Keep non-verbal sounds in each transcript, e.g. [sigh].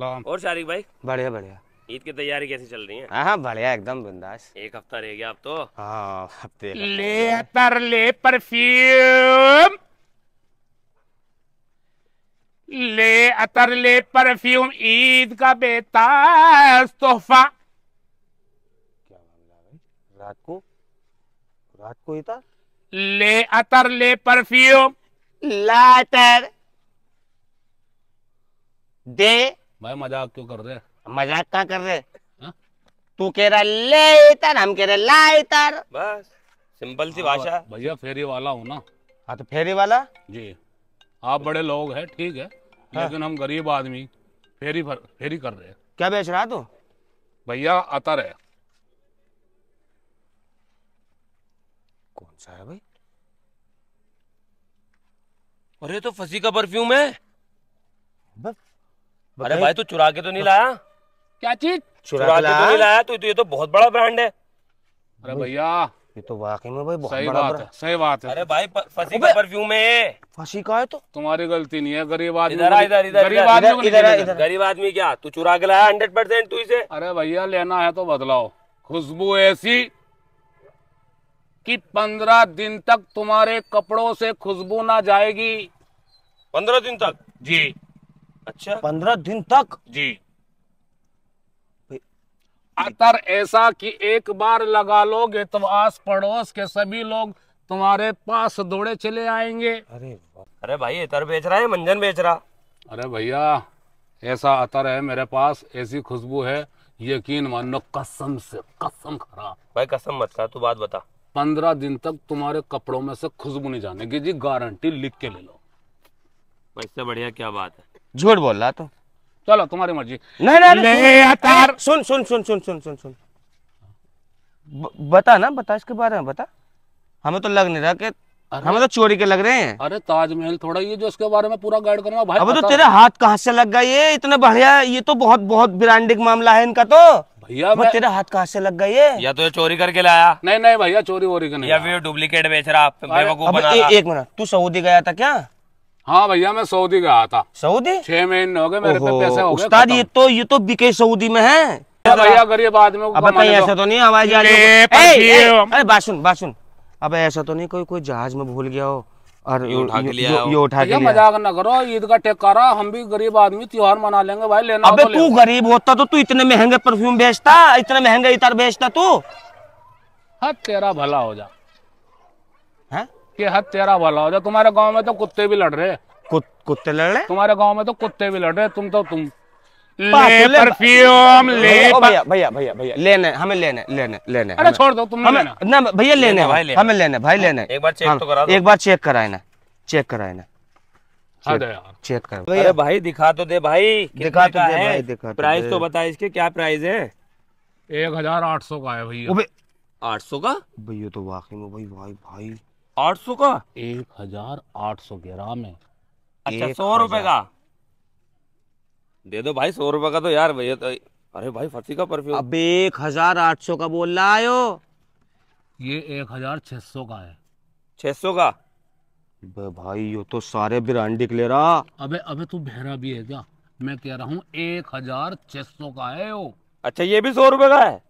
और शारिक भाई बढ़िया बढ़िया ईद की तैयारी कैसी चल रही है हाँ, हाँ बढ़िया एकदम बिंदास एक हफ्ता रह गया अब तो हाँ हफ्ते ले तर ले परफ्यूम ले अतर ले परफ्यूम ईद का बेताज तोहफा क्या मामला भाई रात को रात को ही था ले अतर ले परफ्यूम लातर दे भाई मजाक क्यों कर रहे मजाक क्या कर रहे हाँ? तू कह रहा ले लेतर हम कह रहे लाइतर बस सिंपल सी हाँ, भाषा भैया फेरी वाला हूँ ना हाँ तो फेरी वाला जी आप बड़े लोग हैं ठीक है हाँ। लेकिन हम गरीब आदमी फेरी फर, फेरी कर रहे हैं क्या बेच रहा तू भैया अतर है कौन सा है भाई अरे तो फसी का परफ्यूम है बस अरे भाई तू चुरा के तो नहीं लाया क्या चीज चुरा, चुरा के तो नहीं लाया तो ये तो बहुत बड़ा ब्रांड है अरे भैया ये तो वाकई में भाई बहुत सही बड़ा बात है सही बात है अरे भाई फसी का परफ्यूम है फसी का है तो तुम्हारी गलती नहीं है गरीब आदमी इधर इधर इधर गरीब आदमी गरीब आदमी क्या तू चुरा के लाया हंड्रेड परसेंट तू इसे अरे भैया लेना है तो बदलाओ खुशबू ऐसी कि पंद्रह दिन तक तुम्हारे कपड़ों से खुशबू ना जाएगी पंद्रह दिन तक जी अच्छा पंद्रह दिन तक जी अतर ऐसा कि एक बार लगा लोगे तो आस पड़ोस के सभी लोग तुम्हारे पास दौड़े चले आएंगे अरे अरे भाई अतर बेच रहा है मंजन बेच रहा अरे भैया ऐसा अतर है मेरे पास ऐसी खुशबू है यकीन मानो कसम से कसम खरा भाई कसम मत खा तू बात बता पंद्रह दिन तक तुम्हारे कपड़ों में से खुशबू नहीं जाने की जी गारंटी लिख के ले लो इससे बढ़िया क्या बात है झूठ बोल रहा तो चलो तुम्हारी मर्जी नहीं नहीं ले सुन सुन सुन सुन सुन सुन सुन बता ना बता इसके बारे में बता हमें तो लग नहीं रहा कि हमें तो चोरी के लग रहे हैं अरे ताजमहल थोड़ा ये जो उसके बारे में पूरा गाइड करूंगा भाई अब तो तेरे हाथ कहाँ से लग गए ये इतना बढ़िया ये तो बहुत बहुत ब्रांडिंग मामला है इनका तो भैया मैं... तेरे हाथ कहाँ से लग गए या तो ये चोरी करके लाया नहीं नहीं भैया चोरी वोरी का नहीं या फिर डुप्लीकेट बेच रहा आप एक मिनट तू सऊदी गया था क्या हाँ भैया मैं सऊदी गया था सऊदी छह महीने हो गए मेरे पे पैसे हो गए उस्ताद ये तो ये तो बिके सऊदी में है भैया गरीब आदमी अब कहीं तो- ऐसा तो नहीं आवाज जहाज अरे बात बासुन बात अब ऐसा तो नहीं कोई कोई जहाज में भूल गया हो और ये उठा के लिया मजाक ना करो ईद का टेकारा हम भी गरीब आदमी त्योहार मना लेंगे भाई लेना अबे तो तू गरीब होता तो तू इतने महंगे परफ्यूम बेचता इतने महंगे इतर बेचता तू हाँ तेरा भला हो जा है कि हद तेरा भला हो जाए तुम्हारे गांव में तो कुत्ते भी लड़ रहे कुत, कुत्ते लड़ रहे तुम्हारे गांव में तो कुत्ते भी लड़ रहे तुम तो तुम ले परफ्यूम ले भैया भैया भैया भैया लेने हमें लेने लेने लेने अरे छोड़ दो तुम हमें ना भैया लेने हमें लेने भाई लेने एक बार चेक हाँ, तो करा एक बार चेक कराए ना चेक कराए ना चेक हाँ कर अरे भाई दिखा तो दे भाई दिखा तो दे भाई दिखा प्राइस तो, तो बता इसके क्या प्राइस है एक हजार आठ सौ का है भैया आठ सौ का भैया तो वाकई में भाई भाई भाई आठ सौ का एक हजार आठ सौ ग्राम है अच्छा सौ रुपए का दे दो भाई सौ रुपए का तो यार भैया तो अरे भाई फर्सी का परफ्यूम अब एक हजार आठ सौ का बोल रहा है यो ये एक हजार छह सौ का है छह सौ का भाई यो तो सारे ब्रांड ले रहा अबे अबे तू भैरा भी है क्या मैं कह रहा हूँ एक हजार छह सौ का है यो अच्छा ये भी सौ रुपए का है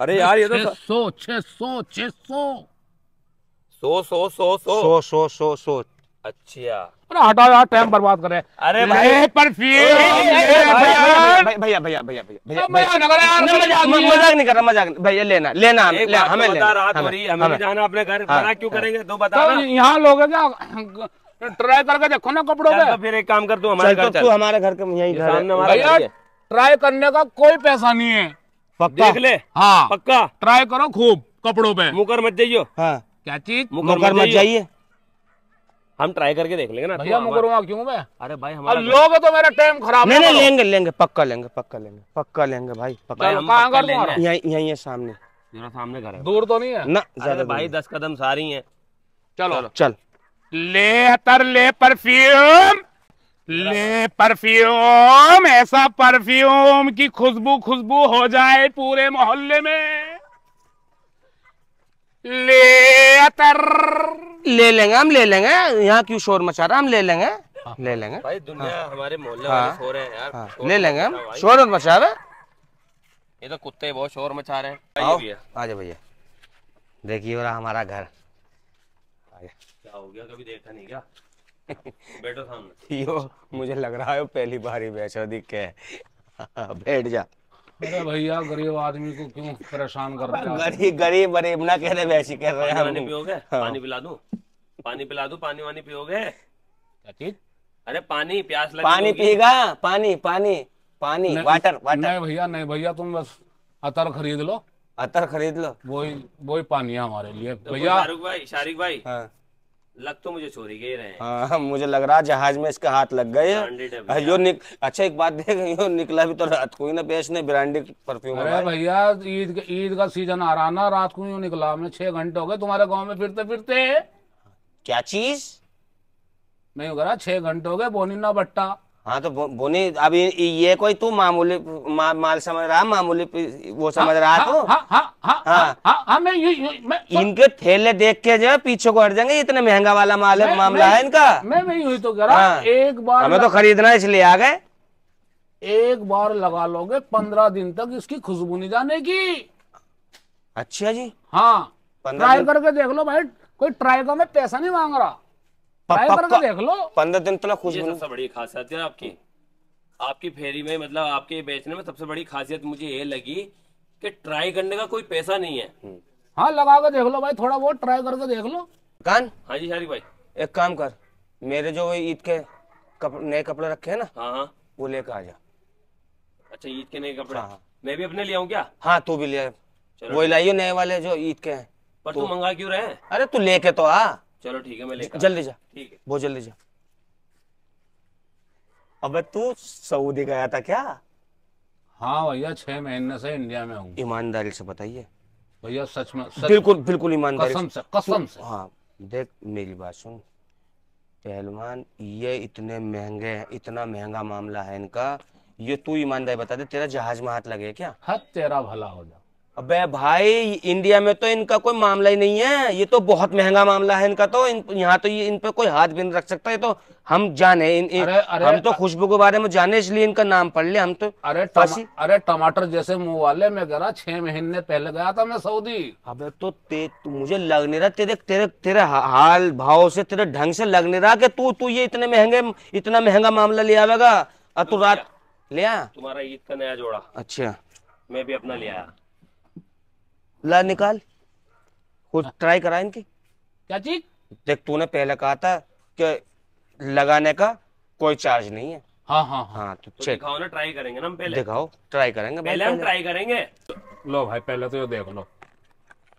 अरे यार ये तो छह सौ छह सौ छह सौ सो सो सो सो सो सो सो सो अच्छा अरे हटाओ यार टाइम बर्बाद करे अरे भाई फिर भैया भैया भैया भैया मजाक नहीं कर रहा मजाक भैया लेना लेना तो हमें हमें जाना अपने घर हाँ। क्यों हाँ। करेंगे दो बताओ तो यहाँ लोग ट्राई करके देखो ना कपड़ों का तो फिर एक काम कर तू हमारे घर तू हमारे घर के यही घर ट्राई करने का कोई पैसा नहीं है पक्का देख ले हाँ पक्का ट्राई करो खूब कपड़ों पे मुकर मत जाइयो हाँ क्या चीज मुकर मत जाइए हम ट्राई करके देख लेंगे ना भैया मुकरूंगा क्यों मैं अरे भाई हमारा तो- लोग तो मेरा टाइम खराब नहीं नहीं लेंगे लेंगे पक्का लेंगे पक्का लेंगे पक्का लेंगे भाई पक्का यहीं यहीं है सामने मेरा सामने घर है दूर तो नहीं है ना ज्यादा भाई दस कदम सारी है चलो चल ले तर ले परफ्यूम ले परफ्यूम ऐसा परफ्यूम की खुशबू खुशबू हो जाए पूरे मोहल्ले में ले ले लेंगे हम ले लेंगे यहाँ क्यों शोर मचा रहा हम ले लेंगे हाँ। ले लेंगे हाँ। हमारे मोहल्ले हाँ। ले लेंगे हम शोर मत मचा रहे ये तो कुत्ते बहुत शोर मचा रहे हैं आओ आ जाओ भैया देखिए और हमारा घर क्या हो गया कभी देखा नहीं क्या [laughs] बैठो सामने यो मुझे लग रहा है पहली बार ही बैठो दिख के [laughs] बैठ जा अरे भैया गरीब आदमी को क्यों परेशान कर रहे गरीब गरीब गरीब ना कह रहे वैसे कह रहे हैं पानी पियोगे हाँ। पानी पिला दू पानी पिला दू पानी वानी पियोगे क्या चीज अरे पानी प्यास लगी पानी पिएगा पानी पानी पानी वाटर वाटर नहीं भैया नहीं भैया तुम बस अतर खरीद लो अतर खरीद लो वही वही पानी है हमारे लिए तो भैया शारिक भाई शारिक भाई हाँ लग तो मुझे चोरी के ही रहे हाँ मुझे लग रहा जहाज में इसका हाथ लग गए हाँ, यो निक, अच्छा एक बात देख यो निकला भी तो रात को ही ना बेचने ब्रांडेड परफ्यूम अरे भैया ईद ईद का सीजन आ रहा ना रात को ही निकला हमने छह घंटे हो गए तुम्हारे गाँव में फिरते फिरते क्या चीज नहीं हो रहा छह घंटे हो गए बोनी ना बट्टा हाँ तो बो, बोनी अभी ये कोई तू मामूली मा, माल समझ रहा मामूली वो हाँ, समझ रहा तू हाँ, हाँ, हाँ मैं, इनके थैले देख के जो पीछे को हट जाएंगे इतने महंगा वाला माल है मामला है इनका मैं मैं यही तो कह रहा हाँ, एक बार हमें तो खरीदना इसलिए आ गए एक बार लगा लोगे पंद्रह दिन तक इसकी खुशबू नहीं जाने की अच्छा जी हाँ ट्राई करके देख लो भाई कोई ट्राई का मैं पैसा नहीं मांग रहा ट्राई तो देख लो पंद्रह दिन तो खासियत आपकी आपकी फेरी में मतलब आपके बेचने में सबसे बड़ी मुझे ये लगी कि ट्राई करने का कोई पैसा नहीं है हम्म। हाँ लगा के देख लो भाई थोड़ा बहुत ट्राई करके देख लो कान हाँ जी शारिक भाई एक काम कर मेरे जो ईद के नए कपड़े रखे है ना हाँ हाँ वो लेकर आ जा अच्छा ईद के नए कपड़े हाँ। मैं भी अपने ले आऊँ क्या हाँ तू भी ले वो लाइयो नए वाले जो ईद के हैं पर तू मंगा क्यों रहे अरे तू लेके तो आ चलो ठीक है मैं लेकर जल्दी जा ठीक है बहुत जल्दी जा अबे तू सऊदी गया था क्या हाँ भैया छह महीने से इंडिया में हूँ ईमानदारी से बताइए भैया सच में सच बिल्कुल बिल्कुल ईमानदारी कसम से कसम से हाँ देख मेरी बात सुन पहलवान ये इतने महंगे हैं इतना महंगा मामला है इनका ये तू ईमानदारी बता दे तेरा जहाज में हाथ लगे क्या हद हाँ, तेरा भला हो जा अबे भाई इंडिया में तो इनका कोई मामला ही नहीं है ये तो बहुत महंगा मामला है इनका तो इन यहाँ तो ये इन पे कोई हाथ भी नहीं रख सकता ये तो हम जाने इन, इन, अरे, अरे, हम तो खुशबू के बारे में जाने इसलिए इनका नाम पढ़ ले हम तो अरे फांसी अरे टमाटर जैसे मुंह वाले में करा छह महीने पहले गया था मैं सऊदी अब तो ते, मुझे लग नहीं रहा तेरे तेरे तेरे हाल भाव से तेरे ढंग से लग नहीं रहा कि तू तू ये इतने महंगे इतना महंगा मामला ले आवेगा और तू तो रात ले तुम्हारा ईद का नया जोड़ा अच्छा मैं भी अपना ले आया ला निकाल कुछ ट्राई हाँ। करा इनकी क्या चीज देख तूने पहले कहा था कि लगाने का कोई चार्ज नहीं है हाँ हाँ हाँ हाँ तो, तो दिखाओ ना ट्राई करेंगे ना हम पहले दिखाओ ट्राई करेंगे पहले पहले हम ट्राई करेंगे लो भाई पहले तो ये देख लो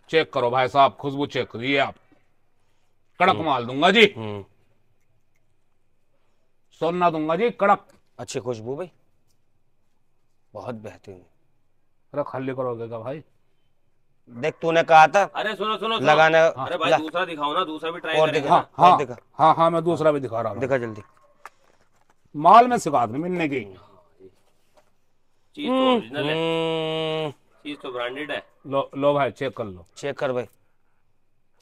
चेक करो भाई साहब खुशबू चेक करिए आप कड़क हम्म। माल दूंगा जी हम्म। सोना दूंगा जी कड़क अच्छी खुशबू भाई बहुत बेहतरीन खाली करोगे का भाई देख तूने कहा था अरे सुनो सुनो, लगाने हाँ, अरे भाई लग... दूसरा दिखाओ ना दूसरा भी ट्राई और दिखा हाँ, हाँ, दिखा हाँ हाँ मैं दूसरा भी दिखा रहा हूँ दिखा जल्दी माल में शिकायत नहीं मिलने की चीज तो ब्रांडेड हम्म, हम्म। तो है लो लो भाई चेक कर लो चेक कर भाई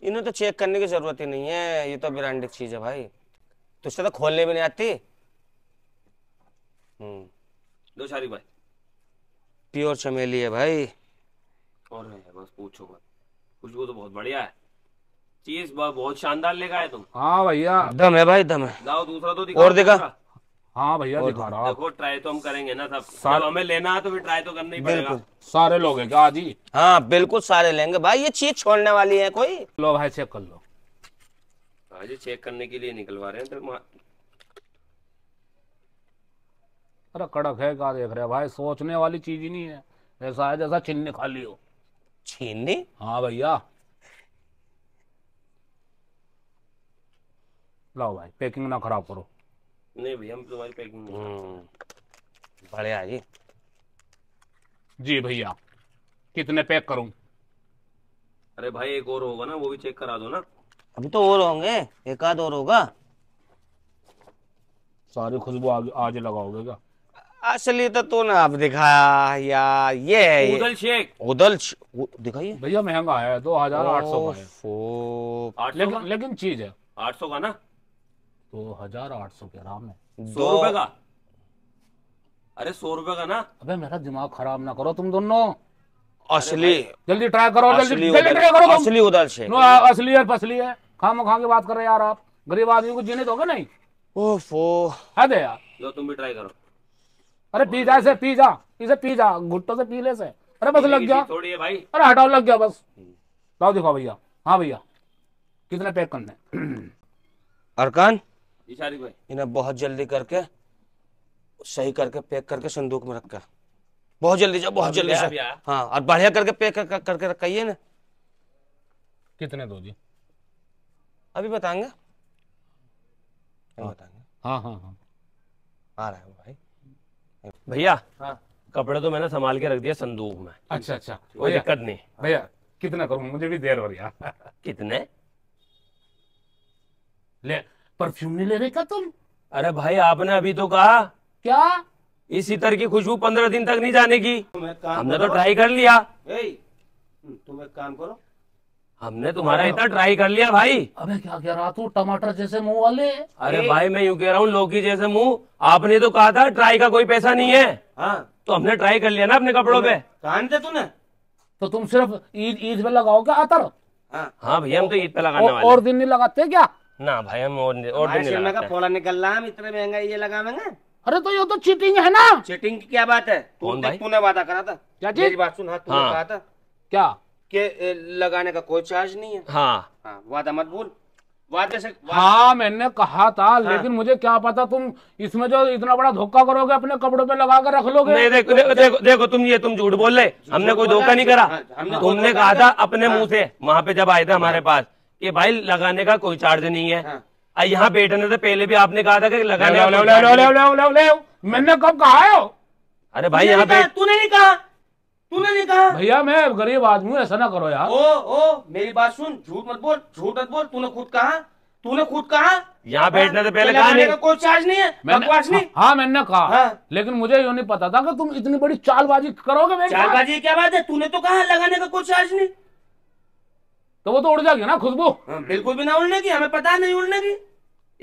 इन्हें तो चेक करने की जरूरत ही नहीं है ये तो ब्रांडेड चीज है भाई तुझसे तो खोलने भी नहीं आती हम्म। दो शारी भाई प्योर चमेली है भाई और पूछो मत खुशबू तो बहुत बढ़िया है चीज बहुत शानदार लेकर आए तुम हाँ भैया दम है भाई दम है लाओ दूसरा तो दिखा और दिखा हाँ भैया दिखा रहा देखो ट्राई तो हम करेंगे ना सब सार... हमें लेना है तो फिर ट्राई तो करना ही पड़ेगा सारे लोग हैं क्या जी हाँ बिल्कुल सारे लेंगे भाई ये चीज छोड़ने वाली है कोई लो भाई चेक कर लो आजी हाँ चेक करने के लिए निकलवा रहे हैं तो अरे कड़क है क्या देख रहे भाई सोचने वाली चीज ही नहीं है ऐसा है जैसा चिन्ह खाली हो छीनने हाँ भैया लाओ भाई पैकिंग ना खराब करो नहीं भैया हम तुम्हारी तो हम्म, पैकिंग बढ़िया जी जी भैया कितने पैक करूं अरे भाई एक और होगा ना वो भी चेक करा दो ना अभी तो और होंगे एक आध और होगा सारी खुशबू आज, आज लगाओगे क्या असली तो तू ना अब दिखाया या ये उदल शेख उदल दिखाइए भैया महंगा है दो हजार आठ सौ का लेकिन, चीज है आठ सौ का ना दो हजार आठ सौ के आराम है सौ रुपए का अरे सौ रुपए का ना अबे मेरा दिमाग खराब ना करो तुम दोनों असली जल्दी ट्राई करो जल्दी जल्दी ट्राई करो असली उदल शेख असली है फसली है खाम खा की बात कर रहे यार आप गरीब आदमी को जीने दोगे नहीं ओफो हद है यार तुम भी ट्राई करो अरे पी जा से पी जा इसे पी जा घुट्टों से पी ले से अरे बस लग गया थोड़ी है भाई अरे हटाओ लग गया बस हम्म। लाओ दिखाओ भैया हाँ भैया कितने पैक करने [clears throat] अरकान इन्हें बहुत जल्दी करके सही करके पैक करके संदूक में रखकर बहुत जल्दी जाओ बहुत जल्दी से हाँ और बढ़िया करके पैक कर, कर, करके रखाइए ना कितने दो जी अभी बताएंगे हाँ बताएंगे हाँ हाँ हाँ आ रहा है भाई भैया हाँ। कपड़े तो मैंने संभाल के रख दिया संदूक में अच्छा अच्छा कोई दिक्कत नहीं भैया कितना करूँ मुझे भी देर हो रही कितने ले परफ्यूम नहीं ले रहे क्या तुम अरे भाई आपने अभी तो कहा क्या इस इतर की खुशबू पंद्रह दिन तक नहीं जाने की हमने तो ट्राई कर लिया तुम एक काम करो हमने तुम्हारा इतना ट्राई कर लिया भाई अबे क्या कह रहा तू टमाटर जैसे मुंह वाले अरे भाई मैं यूँ कह रहा हूँ लौकी जैसे मुंह आपने तो कहा था ट्राई का कोई पैसा नहीं है हाँ तो हमने ट्राई कर लिया ना अपने कपड़ों पे कान थे तूने तो तुम सिर्फ ईद ईद में क्या आतर हाँ।, हाँ भैया हम तो ईद पे लगाने वाले और दिन नहीं लगाते क्या ना भाई हम और और दिन नहीं लगाते फोला निकल रहा हम इतने महंगा ये लगावेंगे अरे तो ये तो चीटिंग है ना चीटिंग की क्या बात है तूने वादा करा था क्या बात सुन हाँ, तुमने हाँ। कहा था क्या के लगाने का कोई चार्ज नहीं है हाँ, हाँ वादा मत भूल वादे से वादे हाँ मैंने कहा था हाँ। लेकिन मुझे क्या पता तुम इसमें जो इतना बड़ा धोखा करोगे अपने कपड़ों पे लगा कर रख लोगे नहीं देखो देखो देखो, दे, दे, दे, दे, तुम ये तुम झूठ बोल रहे हमने कोई धोखा नहीं करा हाँ, तुमने कहा था अपने मुंह हाँ। से वहाँ पे जब आए थे हमारे हाँ। पास कि भाई लगाने का कोई चार्ज नहीं है यहाँ बैठने से पहले भी आपने कहा था कि लगाने मैंने कब कहा अरे भाई यहाँ पे तूने नहीं कहा तूने नहीं कहा भैया मैं गरीब आदमी हूँ ऐसा ना करो यार ओ ओ मेरी बात सुन झूठ मत बोल झूठ मत बोल तूने खुद कहा तूने खुद कहा यहाँ बैठने से पहले कहा नहीं कोई चार्ज नहीं है बकवास नहीं हाँ, हाँ मैंने कहा हाँ। लेकिन मुझे यू नहीं पता था कि तुम इतनी बड़ी चालबाजी करोगे चालबाजी क्या बात है तूने तो कहा लगाने का कोई चार्ज नहीं तो वो तो उड़ जाएगी ना खुशबू हाँ, बिल्कुल भी ना उड़ने की हमें पता नहीं उड़ने की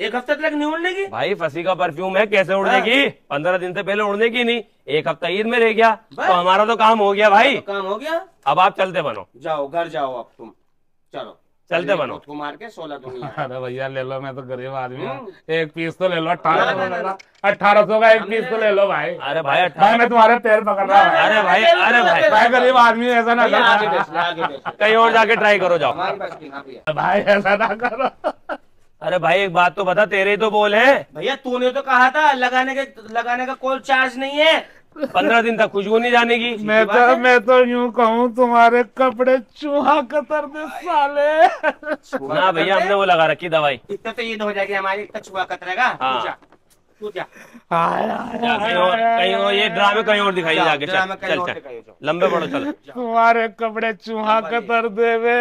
एक हफ्ते तक नहीं उड़ने की भाई फसी का परफ्यूम है कैसे उड़ने हाँ। की पंद्रह दिन से पहले उड़ने की नहीं एक हफ्ता ईद में रह गया तो हमारा तो काम हो गया भाई तो काम हो गया अब आप चलते बनो जाओ घर जाओ अब तुम चलो चलते बनो कुमार के सोलह अरे भैया ले लो मैं तो गरीब आदमी हूँ हम्म। एक पीस तो ले लो अठारह अठारह सौ का एक पीस तो ले लो भाई अरे भाई अठारह मैं तुम्हारे पैर पकड़ रहा हूँ अरे भाई अरे भाई भाई गरीब आदमी ऐसा ना करो कहीं और जाके ट्राई करो जाओ हाँ, भाई ऐसा ना करो अरे भाई एक बात तो बता तेरे तो बोल है भैया तूने तो कहा था लगाने के लगाने का कोई चार्ज नहीं है पंद्रह दिन तक खुशबू नहीं जाने की तो- मैं तो मैं तो यूँ कहूँ तुम्हारे कपड़े चूहा कतर दे साले ना भैया हमने वो लगा रखी दवाई इतना तो ये हो जाएगी हमारी इतना चूहा कतरेगा हाँ। कहीं ये ड्रामे कहीं और दिखाई जाके चल चल लंबे पड़ो चलो तुम्हारे कपड़े चूहा कतर देवे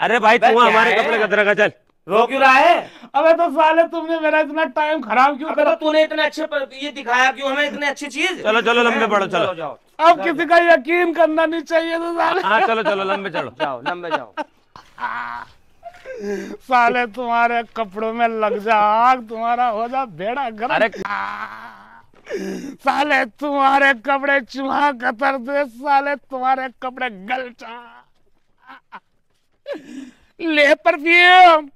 अरे भाई चूहा हमारे कपड़े कतरेगा चल रो क्यों रहा है अबे तो साले तुमने मेरा इतना टाइम खराब क्यों अबे तो तूने इतने अच्छे पर ये दिखाया क्यों हमें इतने अच्छी चीज चलो चलो लंबे पड़ो चलो अब किसी का यकीन करना नहीं चाहिए तो साले हाँ चलो चलो लंबे चलो जाओ लंबे जाओ साले तुम्हारे कपड़ों में लग जा आग तुम्हारा हो जा बेड़ा गर्म अरे साले तुम्हारे कपड़े चुहा कतर दे साले तुम्हारे कपड़े गलचा ले परफ्यूम